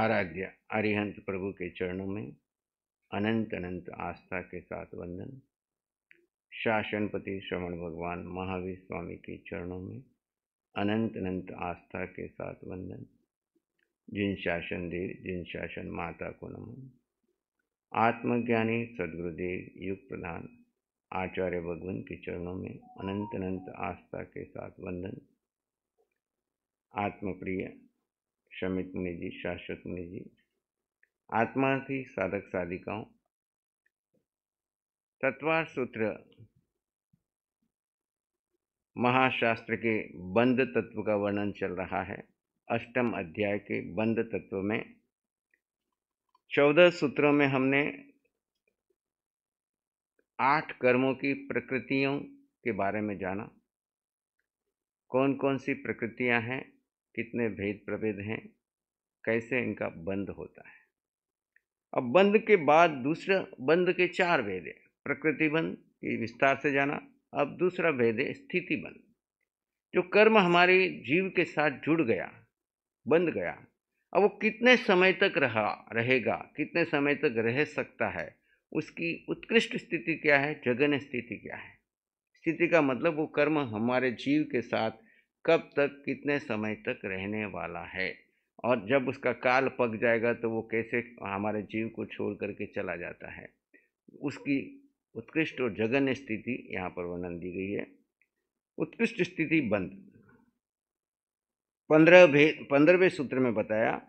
आराध्य अरिहंत प्रभु के चरणों में अनंत अनंत आस्था के साथ वंदन शासनपति श्रवण भगवान महावीर स्वामी के चरणों में अनंत अनंत आस्था के साथ वंदन जिन शासन देव जिन शासन माता को नमन आत्मज्ञानी सदगुरुदेव युग प्रधान आचार्य भगवान के चरणों में अनंत अनंत आस्था के साथ वंदन आत्मप्रिय जी शाश्वत શાશ્વત आत्मा की साधक साधिकाओं तत्वार सूत्र महाशास्त्र के बंद तत्व का वर्णन चल रहा है अष्टम अध्याय के बंद तत्व में चौदह सूत्रों में हमने आठ कर्मों की प्रकृतियों के बारे में जाना कौन कौन सी प्रकृतियां हैं कितने भेद प्रभेद हैं कैसे इनका बंद होता है अब बंद के बाद दूसरा बंद के चार भेद है प्रकृति बंद ये विस्तार से जाना अब दूसरा भेद है स्थिति बंद जो कर्म हमारे जीव के साथ जुड़ गया बंद गया अब वो कितने समय तक रहा रहेगा कितने समय तक रह सकता है उसकी उत्कृष्ट स्थिति क्या है जगन स्थिति क्या है स्थिति का मतलब वो कर्म हमारे जीव के साथ कब तक कितने समय तक रहने वाला है और जब उसका काल पक जाएगा तो वो कैसे हमारे जीव को छोड़ करके चला जाता है उसकी उत्कृष्ट और जगन्य स्थिति यहाँ पर वर्णन दी गई है उत्कृष्ट स्थिति बंद पंद्रह भे पंद्रहवें सूत्र में बताया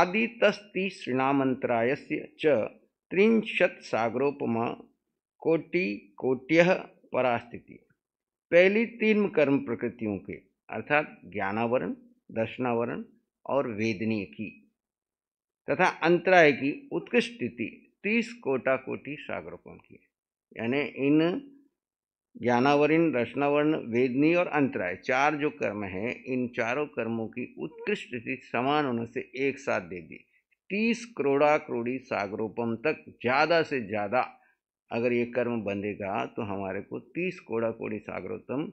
आदि तस्ति श्रीणामंतराय च त्रिंशत सागरोपम कोटि कोट्य परास्थिति पहली तीन कर्म प्रकृतियों के अर्थात ज्ञानावरण दर्शनावरण और वेदनीय की तथा अंतराय की उत्कृष्ट स्थिति तीस कोटा कोटि सागरकों की यानी इन ज्ञानावरण रचनावर्ण वेदनी और अंतराय चार जो कर्म हैं इन चारों कर्मों की उत्कृष्ट स्थिति समान होने से एक साथ दे दी तीस करोड़ा करोड़ी सागरोपम तक ज़्यादा से ज़्यादा अगर ये कर्म बंधेगा तो हमारे को तीस करोड़ा कोड़ी सागरोत्तम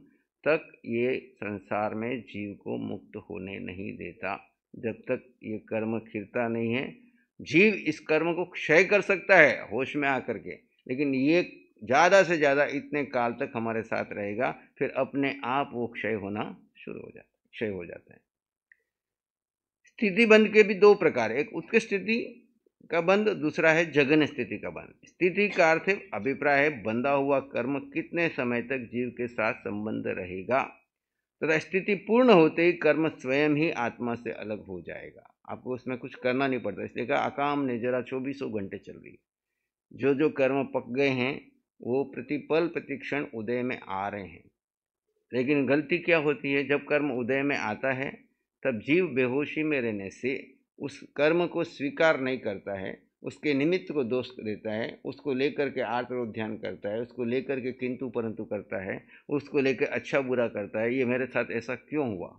तक ये संसार में जीव को मुक्त होने नहीं देता जब तक ये कर्म खिरता नहीं है जीव इस कर्म को क्षय कर सकता है होश में आकर के लेकिन ये ज़्यादा से ज़्यादा इतने काल तक हमारे साथ रहेगा फिर अपने आप वो क्षय होना शुरू हो जाता है क्षय हो जाता है स्थिति बंध के भी दो प्रकार एक उत्कृष्ट स्थिति का बंध दूसरा है जगन स्थिति का बंध स्थिति का अर्थ अभिप्राय है बंधा हुआ कर्म कितने समय तक जीव के साथ संबंध रहेगा तथा स्थिति पूर्ण होते ही कर्म स्वयं ही आत्मा से अलग हो जाएगा आपको उसमें कुछ करना नहीं पड़ता इसलिए कहा अकाम ने जरा चौबीसों घंटे चल रही जो जो कर्म पक गए हैं वो प्रतिपल प्रतिक्षण उदय में आ रहे हैं लेकिन गलती क्या होती है जब कर्म उदय में आता है तब जीव बेहोशी में रहने से उस कर्म को स्वीकार नहीं करता है उसके निमित्त को दोष देता है उसको लेकर के आर्तरो ध्यान करता है उसको लेकर के किंतु परंतु करता है उसको लेकर अच्छा बुरा करता है ये मेरे साथ ऐसा क्यों हुआ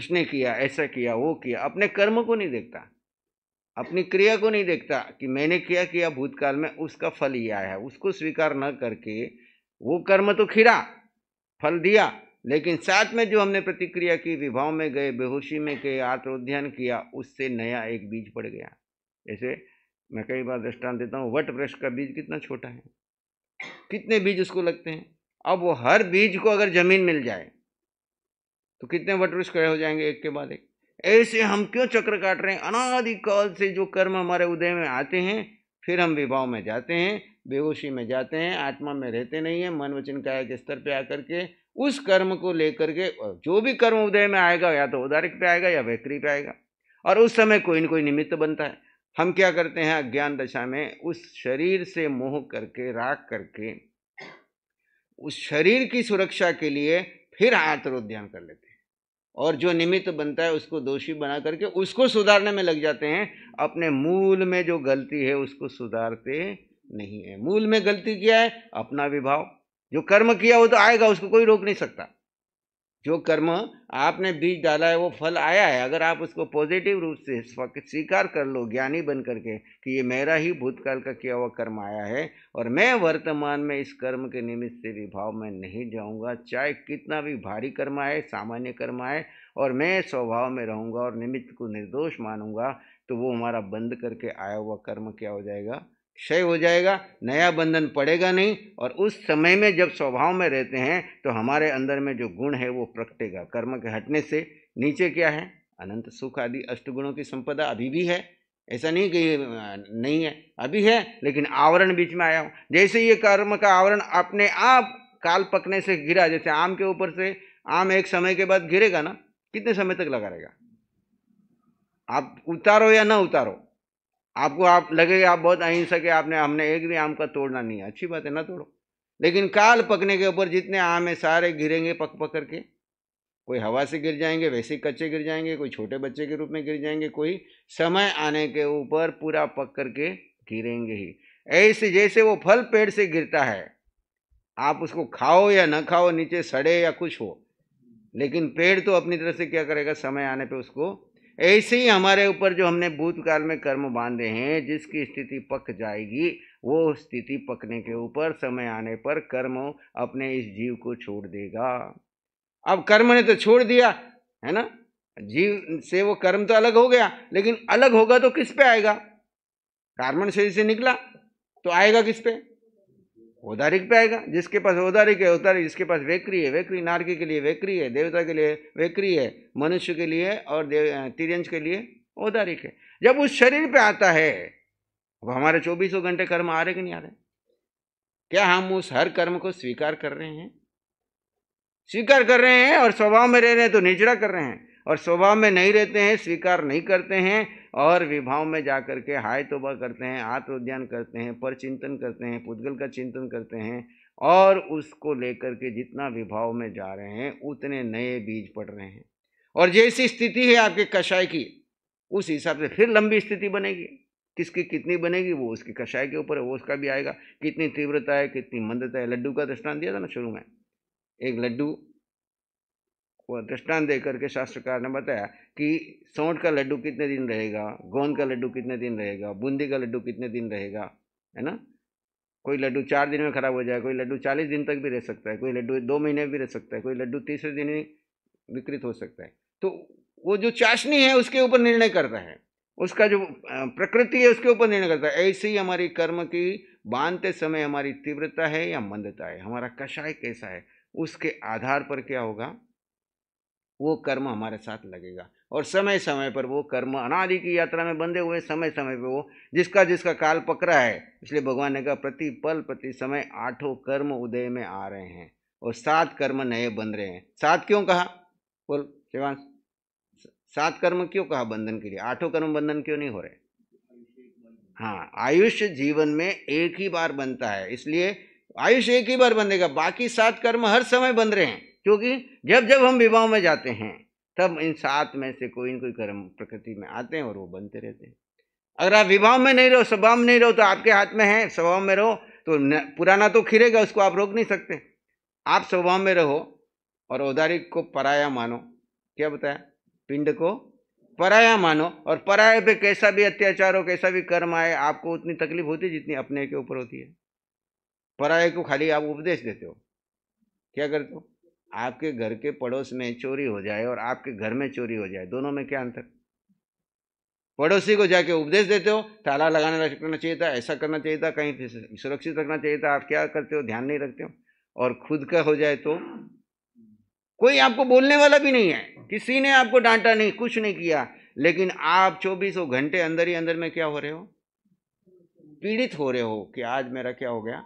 उसने किया ऐसा किया वो किया अपने कर्म को नहीं देखता अपनी क्रिया को नहीं देखता कि मैंने क्या किया भूतकाल में उसका फल ये आया है उसको स्वीकार न करके वो कर्म तो खिरा फल दिया लेकिन साथ में जो हमने प्रतिक्रिया की विभाव में गए बेहोशी में गए आत्मोध्यान किया उससे नया एक बीज पड़ गया ऐसे मैं कई बार दृष्टान देता हूँ वट वृक्ष का बीज कितना छोटा है कितने बीज उसको लगते हैं अब वो हर बीज को अगर जमीन मिल जाए तो कितने वट वृक्ष खड़े हो जाएंगे एक के बाद एक ऐसे हम क्यों चक्र काट रहे हैं अनादिकाल से जो कर्म हमारे उदय में आते हैं फिर हम विभाव में जाते हैं बेहोशी में जाते हैं आत्मा में रहते नहीं हैं मन वचन काया के स्तर पर आकर के उस कर्म को लेकर के जो भी कर्म उदय में आएगा या तो उदारिक पे आएगा या वैकरी पे आएगा और उस समय कोई ना कोई निमित्त बनता है हम क्या करते हैं अज्ञान दशा में उस शरीर से मोह करके राग करके उस शरीर की सुरक्षा के लिए फिर आत्रोध्यान कर लेते हैं और जो निमित्त बनता है उसको दोषी बना करके उसको सुधारने में लग जाते हैं अपने मूल में जो गलती है उसको सुधारते नहीं है मूल में गलती क्या है अपना विभाव जो कर्म किया वो तो आएगा उसको कोई रोक नहीं सकता जो कर्म आपने बीज डाला है वो फल आया है अगर आप उसको पॉजिटिव रूप से स्वीकार कर लो ज्ञानी बन करके कि ये मेरा ही भूतकाल का किया हुआ कर्म आया है और मैं वर्तमान में इस कर्म के निमित्त से विभाव में नहीं जाऊंगा चाहे कितना भी भारी कर्म आए सामान्य कर्म आए और मैं स्वभाव में रहूँगा और निमित्त को निर्दोष मानूंगा तो वो हमारा बंद करके आया हुआ कर्म क्या हो जाएगा क्षय हो जाएगा नया बंधन पड़ेगा नहीं और उस समय में जब स्वभाव में रहते हैं तो हमारे अंदर में जो गुण है वो प्रकटेगा कर्म के हटने से नीचे क्या है अनंत सुख आदि अष्टगुणों की संपदा अभी भी है ऐसा नहीं कि नहीं है अभी है लेकिन आवरण बीच में आया हो जैसे ये कर्म का आवरण अपने आप काल पकने से गिरा जैसे आम के ऊपर से आम एक समय के बाद गिरेगा ना कितने समय तक लगा रहेगा आप उतारो या ना उतारो आपको आप लगेगा आप बहुत अहिंसक है आपने हमने एक भी आम का तोड़ना नहीं है अच्छी बात है ना तोड़ो लेकिन काल पकने के ऊपर जितने आम है सारे गिरेंगे पक पक करके कोई हवा से गिर जाएंगे वैसे कच्चे गिर जाएंगे कोई छोटे बच्चे के रूप में गिर जाएंगे कोई समय आने के ऊपर पूरा पक करके गिरेंगे ही ऐसे जैसे वो फल पेड़ से गिरता है आप उसको खाओ या ना खाओ नीचे सड़े या कुछ हो लेकिन पेड़ तो अपनी तरफ से क्या करेगा समय आने पे उसको ऐसे ही हमारे ऊपर जो हमने भूतकाल में कर्म बांधे हैं जिसकी स्थिति पक जाएगी वो स्थिति पकने के ऊपर समय आने पर कर्म अपने इस जीव को छोड़ देगा अब कर्म ने तो छोड़ दिया है ना जीव से वो कर्म तो अलग हो गया लेकिन अलग होगा तो किस पे आएगा कार्बन शरीर से निकला तो आएगा किस पे औदारिक पे आएगा जिसके पास औदारिक है औदारिक जिसके पास वेकरी है वेकरी नारकी के लिए वेकरी है देवता के लिए वेक्री है मनुष्य के लिए और देव तिरंज के लिए औदारिक है जब उस शरीर पे आता है अब हमारे चौबीसों घंटे कर्म आ रहे कि नहीं आ रहे क्या हम उस हर कर्म को स्वीकार कर रहे हैं स्वीकार कर रहे हैं और स्वभाव में रह रहे हैं तो निजरा कर रहे हैं और स्वभाव में नहीं रहते हैं स्वीकार नहीं करते हैं और विभाव में जा कर के हाय तोबा करते हैं आत्मोद्यान करते हैं पर चिंतन करते हैं पुद्गल का चिंतन करते हैं और उसको लेकर के जितना विभाव में जा रहे हैं उतने नए बीज पड़ रहे हैं और जैसी स्थिति है आपके कषाय की उस हिसाब से फिर लंबी स्थिति बनेगी किसकी कितनी बनेगी वो उसकी कषाय के ऊपर है वो उसका भी आएगा कितनी तीव्रता है कितनी मंदता है लड्डू का दृष्टान दिया था ना शुरू में एक लड्डू वह दृष्टान दे करके शास्त्रकार ने बताया कि सौंठ का लड्डू कितने दिन रहेगा गोंद का लड्डू कितने दिन रहेगा बूंदी का लड्डू कितने दिन रहेगा है ना कोई लड्डू चार दिन में खराब हो जाए कोई लड्डू चालीस दिन तक भी रह सकता है कोई लड्डू दो महीने भी रह सकता है कोई लड्डू तीसरे दिन ही विकृत हो सकता है तो वो जो चाशनी है उसके ऊपर निर्णय करता है उसका जो प्रकृति है उसके ऊपर निर्णय करता है ऐसे ही हमारी कर्म की बांधते समय हमारी तीव्रता है या मंदता है हमारा कषाय कैसा है उसके आधार पर क्या होगा वो कर्म हमारे साथ लगेगा और समय समय पर वो कर्म अनादि की यात्रा में बंधे हुए समय समय पर वो जिसका जिसका काल पकड़ा है इसलिए भगवान ने कहा प्रति पल प्रति समय आठों कर्म उदय में आ रहे हैं और सात कर्म नए बन रहे हैं सात क्यों कहा बोल श्रीवान सात कर्म क्यों कहा बंधन के लिए आठों कर्म बंधन क्यों नहीं हो रहे हाँ आयुष्य जीवन में एक ही बार बनता है इसलिए आयुष एक ही बार बंधेगा बाकी सात कर्म हर समय बन रहे हैं क्योंकि जब जब हम विवाह में जाते हैं तब इन सात में से कोई न कोई कर्म प्रकृति में आते हैं और वो बनते रहते हैं अगर आप विवाह में नहीं रहो स्वभाव में नहीं रहो तो आपके हाथ में है स्वभाव में रहो तो पुराना तो खिरेगा उसको आप रोक नहीं सकते आप स्वभाव में रहो और औदारी को पराया मानो क्या बताया पिंड को पराया मानो और पराया पे कैसा भी अत्याचार हो कैसा भी कर्म आए आपको उतनी तकलीफ होती है जितनी अपने के ऊपर होती है पराये को खाली आप उपदेश देते हो क्या करते हो आपके घर के पड़ोस में चोरी हो जाए और आपके घर में चोरी हो जाए दोनों में क्या अंतर पड़ोसी को जाके उपदेश देते हो ताला लगाने रखना चाहिए था ऐसा करना चाहिए था कहीं सुरक्षित रखना चाहिए था आप क्या करते हो ध्यान नहीं रखते हो और खुद का हो जाए तो कोई आपको बोलने वाला भी नहीं है किसी ने आपको डांटा नहीं कुछ नहीं किया लेकिन आप चौबीसों घंटे अंदर ही अंदर में क्या हो रहे हो पीड़ित हो रहे हो कि आज मेरा क्या हो गया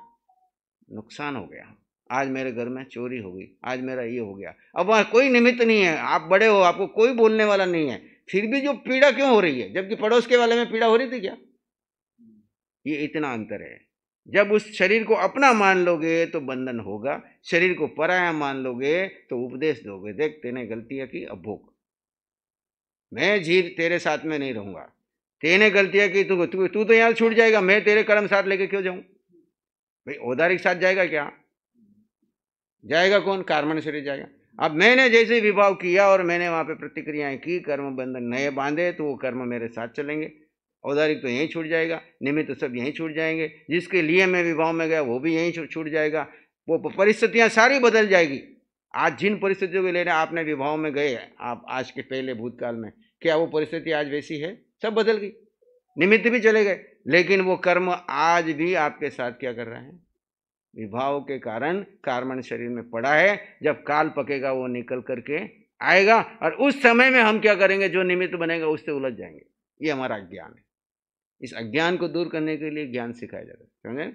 नुकसान हो गया आज मेरे घर में चोरी हो गई आज मेरा ये हो गया अब वहाँ कोई निमित्त नहीं है आप बड़े हो आपको कोई बोलने वाला नहीं है फिर भी जो पीड़ा क्यों हो रही है जबकि पड़ोस के वाले में पीड़ा हो रही थी क्या ये इतना अंतर है जब उस शरीर को अपना मान लोगे तो बंधन होगा शरीर को पराया मान लोगे तो उपदेश दोगे देख तेने गलतियाँ की अब भोग मैं जीव तेरे साथ में नहीं रहूँगा तेने गलतियाँ की तू तू तो यहाँ छूट जाएगा मैं तेरे कर्म साथ लेके क्यों जाऊँ भाई औदारिक साथ जाएगा क्या जाएगा कौन कार्मण शरीर जाएगा अब मैंने जैसे विभाव किया और मैंने वहाँ पे प्रतिक्रियाएं की कर्म बंधन नए बांधे तो वो कर्म मेरे साथ चलेंगे औदारिक तो यहीं छूट जाएगा निमित्त तो सब यहीं छूट जाएंगे जिसके लिए मैं विभाव में गया वो भी यहीं छूट जाएगा वो परिस्थितियाँ सारी बदल जाएगी आज जिन परिस्थितियों के लेने आपने विभाव में गए आप आज के पहले भूतकाल में क्या वो परिस्थिति आज वैसी है सब बदल गई निमित्त भी चले गए लेकिन वो कर्म आज भी आपके साथ क्या कर रहे हैं विभाव के कारण कार्बन शरीर में पड़ा है जब काल पकेगा वो निकल करके आएगा और उस समय में हम क्या करेंगे जो निमित्त बनेगा उससे उलझ जाएंगे ये हमारा ज्ञान है इस अज्ञान को दूर करने के लिए ज्ञान सिखाया जाता है समझे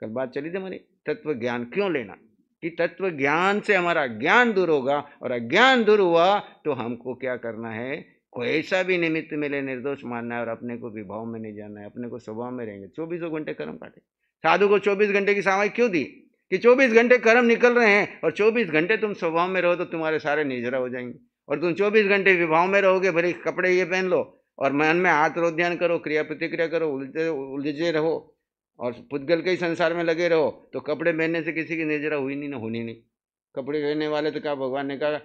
कल बात चली थी हमारी तत्व ज्ञान क्यों लेना कि तत्व ज्ञान से हमारा ज्ञान दूर होगा और अज्ञान दूर हुआ तो हमको क्या करना है कोई ऐसा भी निमित्त मिले निर्दोष मानना है और अपने को विभाव में नहीं जाना है अपने को स्वभाव में रहेंगे चौबीसों घंटे कर्म काटेंगे साधु को 24 घंटे की सामाई क्यों दी कि 24 घंटे कर्म निकल रहे हैं और 24 घंटे तुम स्वभाव में रहो तो तुम्हारे सारे निजरा हो जाएंगे और तुम 24 घंटे विभाव में रहोगे भले कपड़े ये पहन लो और मन में आत्रोध्यान करो क्रिया प्रतिक्रिया करो उलझे उलझे रहो और पुतगल के ही संसार में लगे रहो तो कपड़े पहनने से किसी की निजरा हुई नहीं ना होनी नहीं कपड़े पहनने वाले तो कहा भगवान ने कहा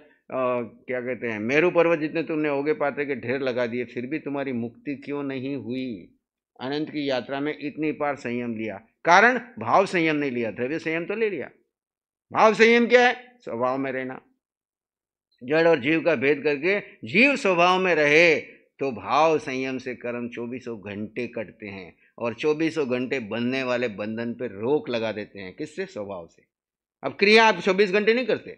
क्या कहते हैं मेरू पर्वत जितने तुमने ओगे पाते के ढेर लगा दिए फिर भी तुम्हारी मुक्ति क्यों नहीं हुई अनंत की यात्रा में इतनी पार संयम लिया कारण भाव संयम नहीं लिया द्रव्य संयम तो ले लिया भाव संयम क्या है स्वभाव में रहना जड़ और जीव का भेद करके जीव स्वभाव में रहे तो भाव संयम से कर्म चौबीसों घंटे कटते हैं और चौबीसों घंटे बनने वाले बंधन पर रोक लगा देते हैं किससे स्वभाव से अब क्रिया आप चौबीस घंटे नहीं करते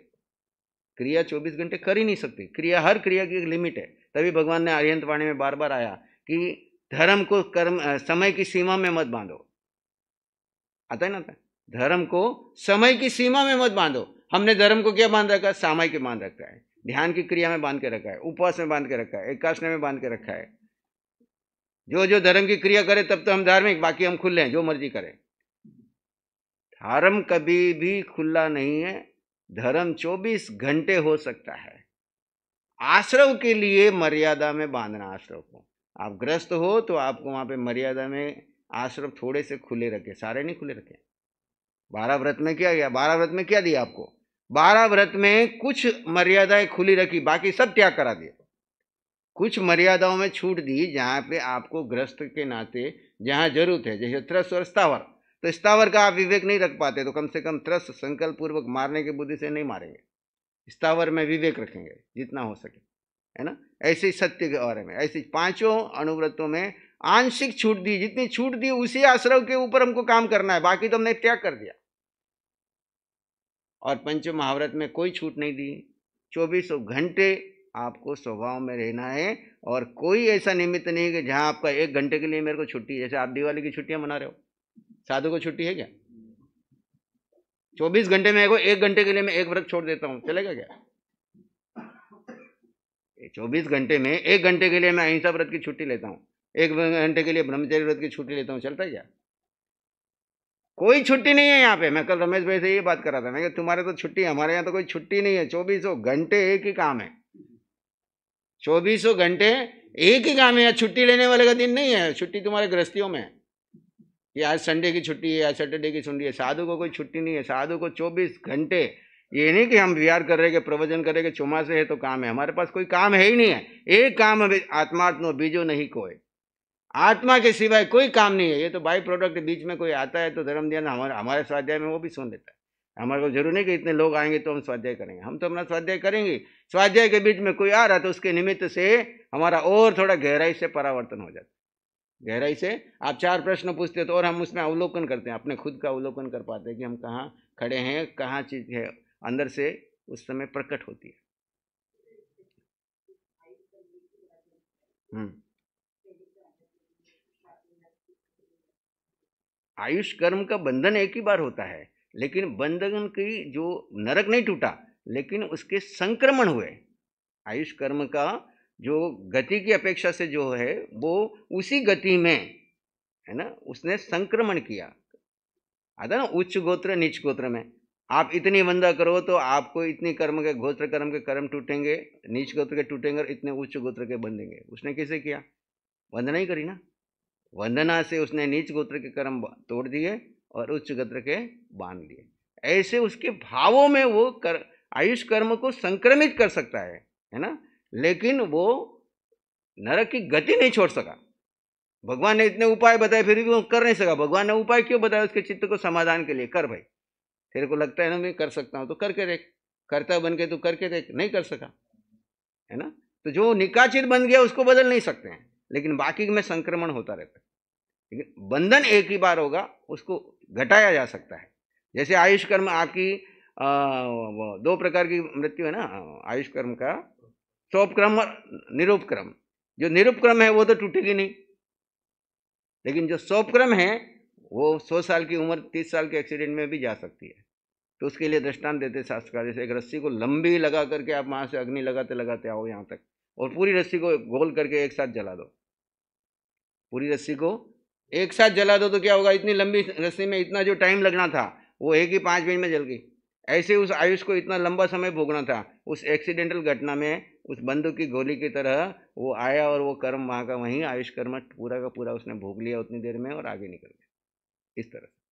क्रिया चौबीस घंटे कर ही नहीं सकते क्रिया हर क्रिया की एक लिमिट है तभी भगवान ने आर्यंतवाणी वाणी में बार बार आया कि धर्म को कर्म समय की सीमा में मत बांधो आता है ना आता धर्म को समय की सीमा में मत बांधो हमने धर्म को क्या बांध रखा है समय के बांध रखा है ध्यान की क्रिया में बांध के रखा है उपवास में बांध के रखा है एकाशन में बांध के रखा है जो जो धर्म की क्रिया करे तब तो हम धार्मिक बाकी हम खुले हैं जो मर्जी करें धर्म कभी भी खुला नहीं है धर्म 24 घंटे हो सकता है आश्रव के लिए मर्यादा में बांधना आश्रव को आप ग्रस्त हो तो आपको वहाँ पे मर्यादा में आश्रम थोड़े से खुले रखे सारे नहीं खुले रखे बारह व्रत में क्या गया बारह व्रत में क्या दिया आपको बारह व्रत में कुछ मर्यादाएं खुली रखी बाकी सब त्याग करा दिया कुछ मर्यादाओं में छूट दी जहाँ पे आपको ग्रस्त के नाते जहाँ जरूरत है जैसे त्रस और स्थावर तो स्थावर का आप विवेक नहीं रख पाते तो कम से कम त्रस संकल्प पूर्वक मारने की बुद्धि से नहीं मारेंगे स्थावर में विवेक रखेंगे जितना हो सके है ना ऐसे सत्य के बारे में ऐसे पांचों अनुव्रतों में आंशिक छूट दी जितनी छूट दी उसी आश्रव के ऊपर हमको काम करना है बाकी तो हमने त्याग कर दिया और पंच महाव्रत में कोई छूट नहीं दी चौबीसों घंटे आपको स्वभाव में रहना है और कोई ऐसा निमित्त नहीं कि जहां आपका एक घंटे के लिए मेरे को छुट्टी जैसे आप दिवाली की छुट्टियां मना रहे हो साधु को छुट्टी है क्या चौबीस घंटे में एक घंटे के लिए मैं एक व्रत छोड़ देता हूँ चलेगा क्या चौबीस घंटे में एक घंटे के लिए मैं अहिंसा व्रत की छुट्टी लेता हूँ एक घंटे के लिए ब्रह्मचर्य व्रत की छुट्टी लेता हूँ चलता क्या कोई छुट्टी नहीं है यहाँ पे मैं कल रमेश भाई से ये बात कर रहा था मैं तुम्हारे तो छुट्टी हमारे यहाँ तो कोई छुट्टी नहीं है चौबीसों घंटे एक ही काम है चौबीसों घंटे एक ही काम है छुट्टी लेने वाले का दिन नहीं है छुट्टी तुम्हारे गृहस्थियों में है ये आज संडे की छुट्टी है आज सैटरडे की छुट्टी है साधु को कोई छुट्टी नहीं है साधु को चौबीस घंटे ये नहीं कि हम विहार कर रहे कि प्रवचन कर रहे कि से है तो काम है हमारे पास कोई काम है ही नहीं है एक काम है आत्मात्मा बीजो नहीं कोई आत्मा के सिवाय कोई काम नहीं है ये तो बाई प्रोडक्ट बीच में कोई आता है तो धर्म ध्यान हमारे हमारे स्वाध्याय में वो भी सुन देता है हमारे को जरूर नहीं कि इतने लोग आएंगे तो हम स्वाध्याय करेंगे हम तो अपना स्वाध्याय करेंगे स्वाध्याय के बीच में कोई आ रहा तो उसके निमित्त से हमारा और थोड़ा गहराई से परावर्तन हो जाता है गहराई से आप चार प्रश्न पूछते हो तो और हम उसमें अवलोकन करते हैं अपने खुद का अवलोकन कर पाते हैं कि हम कहाँ खड़े हैं कहाँ चीज़ है अंदर से उस समय प्रकट होती है हम्म। आयुष कर्म का बंधन एक ही बार होता है लेकिन बंधन की जो नरक नहीं टूटा लेकिन उसके संक्रमण हुए आयुष कर्म का जो गति की अपेक्षा से जो है वो उसी गति में है ना उसने संक्रमण किया आता ना उच्च गोत्र नीच गोत्र में आप इतनी वंदा करो तो आपको इतने कर्म के गोत्र कर्म के कर्म टूटेंगे नीच गोत्र के टूटेंगे और इतने उच्च गोत्र के बंधेंगे उसने कैसे किया वंदना ही करी ना वंदना से उसने नीच गोत्र के कर्म तोड़ दिए और उच्च गोत्र के बांध लिए ऐसे उसके भावों में वो कर आयुष कर्म को संक्रमित कर सकता है है ना लेकिन वो नरक की गति नहीं छोड़ सका भगवान ने इतने उपाय बताए फिर भी वो कर नहीं सका भगवान ने उपाय क्यों बताया उसके चित्त को समाधान के लिए कर भाई तेरे को लगता है ना मैं कर सकता हूँ तो करके देख करता बन के तू करके देख नहीं कर सका है ना तो जो निकाचित बन गया उसको बदल नहीं सकते हैं लेकिन बाकी में संक्रमण होता रहता है लेकिन बंधन एक ही बार होगा उसको घटाया जा सकता है जैसे आयुष कर्म आपकी दो प्रकार की मृत्यु है ना आयुष कर्म का सोपक्रम और निरूपक्रम जो निरूपक्रम है वो तो टूटेगी नहीं लेकिन जो सोपक्रम है वो सौ साल की उम्र तीस साल के एक्सीडेंट में भी जा सकती है तो उसके लिए दृष्टांत देते शास्त्रकार जैसे एक रस्सी को लंबी लगा करके आप वहाँ से अग्नि लगाते लगाते आओ यहाँ तक और पूरी रस्सी को गोल करके एक साथ जला दो पूरी रस्सी को एक साथ जला दो तो क्या होगा इतनी लंबी रस्सी में इतना जो टाइम लगना था वो एक ही पाँच मिनट में जल गई ऐसे उस आयुष को इतना लंबा समय भोगना था उस एक्सीडेंटल घटना में उस बंदूक की गोली की तरह वो आया और वो कर्म वहाँ का वहीं आयुष कर्म पूरा का पूरा उसने भोग लिया उतनी देर में और आगे निकल गया इस तरह से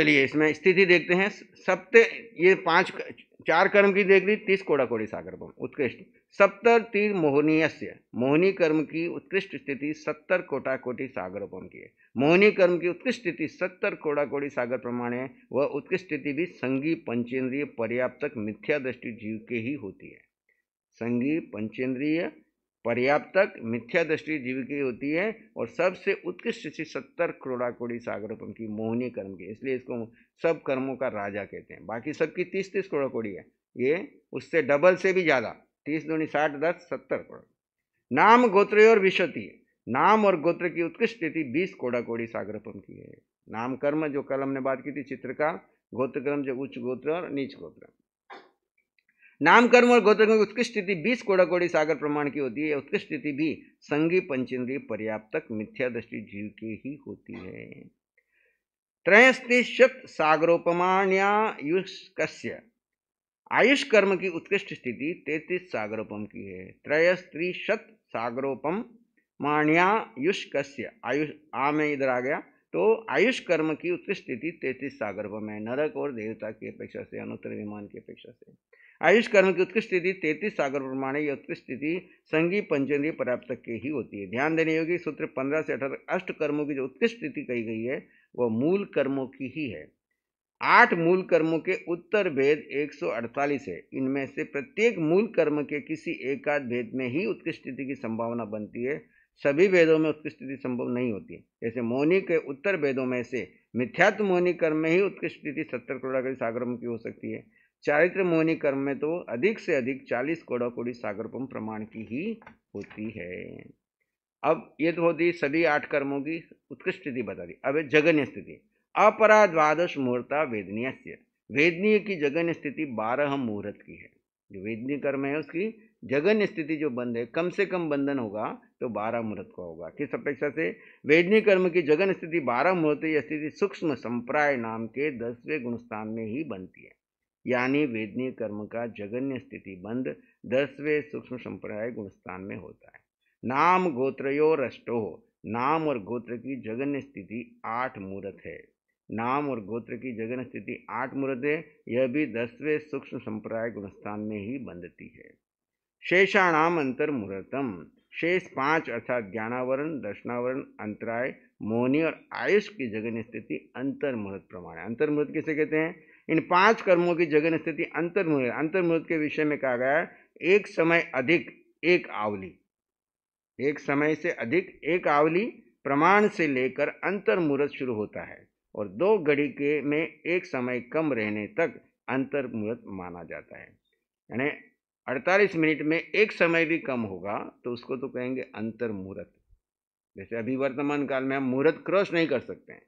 चलिए इसमें स्थिति देखते हैं सप्त ये पांच चार कर्म की देख ली तीस कोड़ा कोड़ी सागर बम उत्कृष्ट सप्तर तीर मोहनीय मोहनी कर्म की उत्कृष्ट स्थिति सत्तर कोटा कोटि सागर बम की है मोहनी कर्म की उत्कृष्ट स्थिति सत्तर कोड़ा कोड़ी सागर प्रमाण है वह उत्कृष्ट स्थिति भी संगी पंचेंद्रिय पर्याप्तक मिथ्या दृष्टि जीव के ही होती है संगी पंचेंद्रिय पर्याप्त मिथ्या दृष्टि की होती है और सबसे उत्कृष्ट शिष्य सत्तर करोड़ाकोड़ी सागरोपम की मोहनी कर्म की इसलिए इसको सब कर्मों का राजा कहते हैं बाकी सबकी तीस तीस करोड़ाकोड़ी है ये उससे डबल से भी ज़्यादा तीस दूनी साठ दस सत्तर करोड़ नाम गोत्र और विश्वती नाम और गोत्र की उत्कृष्ट स्थिति बीस कोड़ाकोड़ी सागरपम की है नाम कर्म जो कल हमने बात की थी चित्र का गोत्र कर्म जो उच्च गोत्र और नीच गोत्र नामकर्म और गोत्र की उत्कृष्ट स्थिति बीस कोड़ाकोड़ी सागर प्रमाण की होती है उत्कृष्ट स्थिति भी संगी पंचेंद्रीय पर्याप्तक मिथ्या दृष्टि जीव के ही होती है त्रयस्तिशत सागरोपमान्यायुष्कस्य आयुष कर्म की उत्कृष्ट स्थिति तैतीस सागरोपम की है त्रयस्त्रिशत सागरोपम युष्कस्य आयुष आ में इधर आ गया तो आयुष कर्म की उत्कृष्ट स्थिति तैतीस सागरोपम है नरक और देवता की अपेक्षा से अनुत्तर विमान की अपेक्षा से आयुष कर्म की उत्कृष्ट स्थिति तैतीस सागर प्रमाण है यह उत्कृष्ट स्थिति संगी पंचेंद्रीय पर्याप्त के ही होती है ध्यान देने योगी सूत्र पंद्रह से अठारह अष्ट कर्मों की जो उत्कृष्ट स्थिति कही गई है वह मूल कर्मों की ही है आठ मूल कर्मों के उत्तर भेद 148 है इनमें से प्रत्येक मूल कर्म के किसी एकाध भेद में ही उत्कृष्ट स्थिति की संभावना बनती है सभी भेदों में उत्कृष्ट स्थिति संभव नहीं होती जैसे मोहनी के उत्तर भेदों में से मिथ्यात्व मोहनी कर्म में ही उत्कृष्ट स्थिति सत्तर करोड़ सागरम की हो सकती है चारित्र मोहनी कर्म में तो अधिक से अधिक चालीस कोड़ा कोड़ी सागरपम प्रमाण की ही होती है अब ये तो होती सभी आठ कर्मों की उत्कृष्ट स्थिति बता दी अब जगन्य स्थिति अपरा द्वादश मुहूर्ता वेदनीय से वेदनीय की जगन्य स्थिति बारह मुहूर्त की है जो वेदनीय कर्म है उसकी जगन्य स्थिति जो बंद है कम से कम बंधन होगा तो बारह मुहूर्त का होगा किस अपेक्षा से वेदनीय कर्म की जगन स्थिति बारह मुहूर्त यह स्थिति सूक्ष्म संप्राय नाम के दसवें गुणस्थान में ही बनती है यानी वेदनीय कर्म का जगन्य स्थिति बंद दसवें सूक्ष्म संप्रदाय गुणस्थान में होता है नाम गोत्रयो रष्टो नाम और गोत्र की जगन्य स्थिति आठ मूर्त है नाम और गोत्र की जगन स्थिति आठ मूर्त है यह भी दसवें सूक्ष्म संप्रदाय गुणस्थान में ही बंधती है शेषाणाम अंतर मुहूर्तम शेष पांच अर्थात ज्ञानावरण दर्शनावरण अंतराय मोहनी और आयुष की जगन स्थिति अंतर्मुहूर्त प्रमाण अंतर्मुहूर्त किसे कहते हैं इन पांच कर्मों की जगन स्थिति अंतर्मुहूर्त अंतर्मुहूर्त के विषय में कहा गया है एक समय अधिक एक आवली एक समय से अधिक एक आवली प्रमाण से लेकर अंतर्मुहूर्त शुरू होता है और दो घड़ी के में एक समय कम रहने तक अंतर्मुहूर्त माना जाता है यानी 48 मिनट में एक समय भी कम होगा तो उसको तो कहेंगे अंतर्मुहूर्त जैसे अभी वर्तमान काल में हम मुहूर्त क्रॉस नहीं कर सकते हैं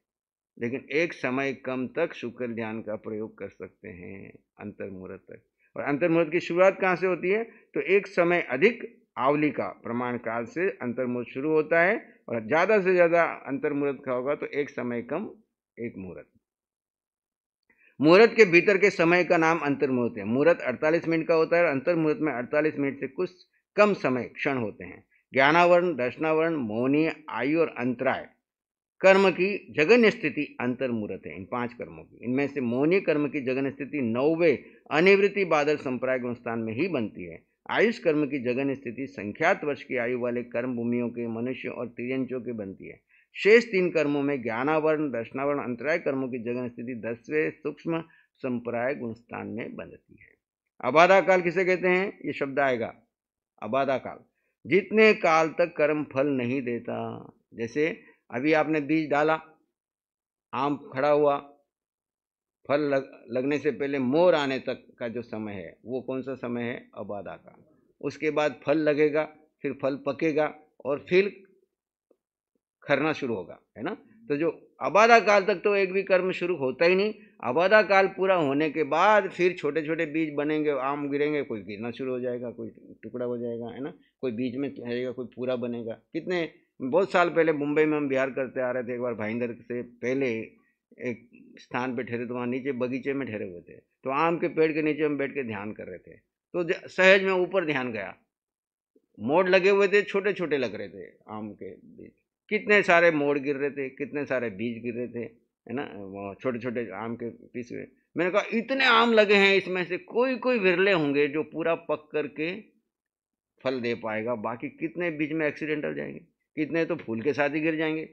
लेकिन एक समय कम तक शुक्र ध्यान का प्रयोग कर सकते हैं अंतर्मुहूर्त तक और अंतर्मुहूर्त की शुरुआत कहाँ से होती है तो एक समय अधिक आवली का प्रमाण काल से अंतर्मुहूर्त शुरू होता है और ज़्यादा से ज़्यादा अंतर्मुहूर्त का होगा तो एक समय कम एक मुहूर्त मुहूर्त के भीतर के समय का नाम अंतर्मुहूर्त है मुहूर्त 48 मिनट का होता है और अंतर्मुहूर्त में 48 मिनट से कुछ कम समय क्षण होते हैं ज्ञानावरण दर्शनावरण मौनी आयु और अंतराय कर्म की जगन स्थिति अंतर्मूर्त है इन पांच कर्मों की इनमें से मौनी कर्म की जगन स्थिति नौवे अनिवृत्ति बादल संप्राय स्थान में ही बनती है आयुष कर्म की जगन स्थिति संख्यात वर्ष की आयु वाले कर्म भूमियों के मनुष्य और तिरंचों की बनती है शेष तीन कर्मों में ज्ञानावरण दर्शनावरण अंतराय कर्मों की जगन स्थिति दसवें सूक्ष्म संप्राय गुणस्थान में बनती है अबाधा काल किसे कहते हैं ये शब्द आएगा अबाधा काल जितने काल तक कर्म फल नहीं देता जैसे अभी आपने बीज डाला आम खड़ा हुआ फल लग, लगने से पहले मोर आने तक का जो समय है वो कौन सा समय है अबादा का उसके बाद फल लगेगा फिर फल पकेगा और फिर खरना शुरू होगा है ना तो जो अबादा काल तक तो एक भी कर्म शुरू होता ही नहीं अबादा काल पूरा होने के बाद फिर छोटे छोटे बीज बनेंगे आम गिरेंगे कोई गिरना शुरू हो जाएगा कोई टुकड़ा हो जाएगा है ना कोई बीज में रहेगा कोई पूरा बनेगा कितने बहुत साल पहले मुंबई में हम बिहार करते आ रहे थे एक बार भाईंदर से पहले एक स्थान पे ठहरे तो वहाँ नीचे बगीचे में ठहरे हुए थे तो आम के पेड़ के नीचे हम बैठ के ध्यान कर रहे थे तो सहज में ऊपर ध्यान गया मोड़ लगे हुए थे छोटे छोटे लग रहे थे आम के बीज कितने सारे मोड़ गिर रहे थे कितने सारे बीज गिर रहे थे है ना वो छोटे छोटे आम के पीस हुए मैंने कहा इतने आम लगे हैं इसमें से कोई कोई विरले होंगे जो पूरा पक करके फल दे पाएगा बाकी कितने बीज में एक्सीडेंट हो जाएंगे कितने तो फूल के साथ ही गिर जाएंगे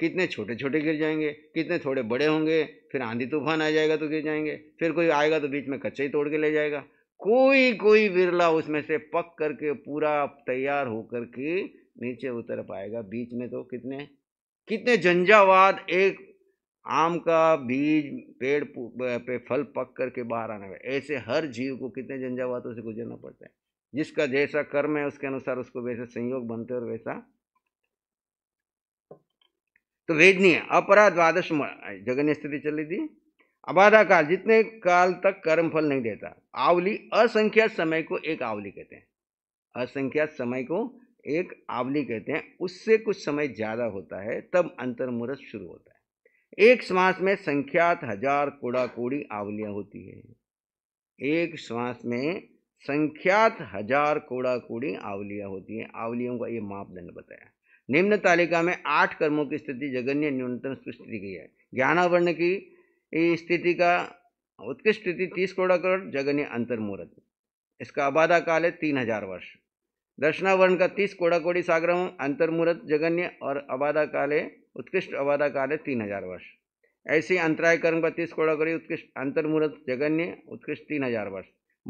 कितने छोटे छोटे गिर जाएंगे कितने थोड़े बड़े होंगे फिर आंधी तूफान आ जाएगा तो गिर जाएंगे फिर कोई आएगा तो बीच में कच्चे ही तोड़ के ले जाएगा कोई कोई बिरला उसमें से पक करके पूरा तैयार होकर के नीचे उतर पाएगा बीच में तो कितने कितने झंझावाद एक आम का बीज पेड़ पे फल पक करके बाहर आने में ऐसे हर जीव को कितने झंझावातों से गुजरना पड़ता है जिसका जैसा कर्म है उसके अनुसार उसको वैसे संयोग बनते और वैसा तो वेदनीय अपरा द्वादश जगन स्थिति चली थी अबाधा काल जितने काल तक कर्म फल नहीं देता आवली असंख्यात समय को एक आवली कहते हैं असंख्यात समय को एक आवली कहते हैं उससे कुछ समय ज़्यादा होता है तब अंतर्मुहूर्त शुरू होता है एक श्वास में संख्यात हजार कोड़ा कोड़ी आवलियाँ होती है एक श्वास में संख्यात हजार कोड़ा कोड़ी आवलियाँ होती हैं आवलियों का ये मापदंड बताया निम्न तालिका में आठ कर्मों की स्थिति जगन्य न्यूनतम स्पष्ट की गई है ज्ञानावर्ण की स्थिति का उत्कृष्ट स्थिति तीस करोड़ करोड़ जगन्य अंतर्मुहूर्त इसका आबादा काल है तीन हजार वर्ष दर्शनावर्ण का तीस कोड़ा कोड़ी सागरम अंतर्मुहूर्त जगन्य और आबादा काल है उत्कृष्ट आबादा काल है तीन हजार वर्ष ऐसे अंतराय कर्म का तीस कोड़ा कोड़ी उत्कृष्ट अंतर्मुहूर्त जगन्य उत्कृष्ट तीन हजार वर्ष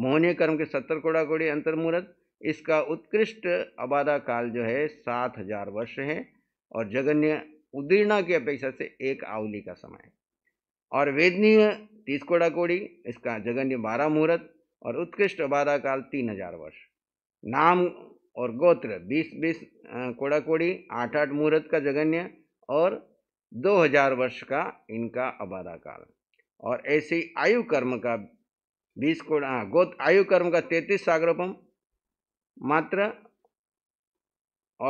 मोहनीय कर्म के सत्तर कोड़ा कोड़ी अंतर्मुहूर्त इसका उत्कृष्ट आबादा काल जो है सात हजार वर्ष है और जगन्य उदीर्णा की अपेक्षा से एक आवली का समय है और वेदनीय तीस कोड़ा कोड़ी इसका जगन्य बारह मुहूर्त और उत्कृष्ट आबादा काल तीन हजार वर्ष नाम और गोत्र बीस बीस कोड़ा कोड़ी आठ आठ मुहूर्त का जगन्य और दो हजार वर्ष का इनका आबादा काल और ऐसे आयु कर्म का बीस कोड़ा गोत आयु कर्म का तैतीस सागरोपम मात्र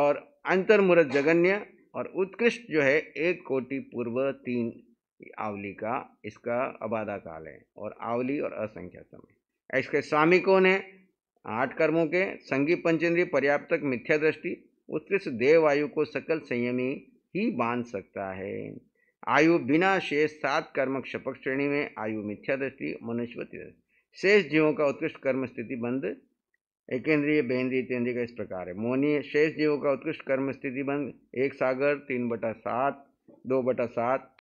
और अंतर्मुहूर्त जगन्य और उत्कृष्ट जो है एक कोटि पूर्व तीन आवली का इसका अबादा काल है और आवली और असंख्या समय इसके स्वामी कौन है आठ कर्मों के संगी पंचेंद्रीय पर्याप्तक मिथ्या दृष्टि उत्कृष्ट देव आयु को सकल संयमी ही बांध सकता है आयु बिना शेष सात कर्म क्षपक श्रेणी में आयु मिथ्या दृष्टि मनुष्य शेष जीवों का उत्कृष्ट कर्म स्थिति बंद एकेंद्रीय बेन्द्रिय तेंद्रीय का इस प्रकार है मोनी शेष जीवों का उत्कृष्ट कर्म स्थिति बंद एक सागर तीन बटा सात दो बटा सात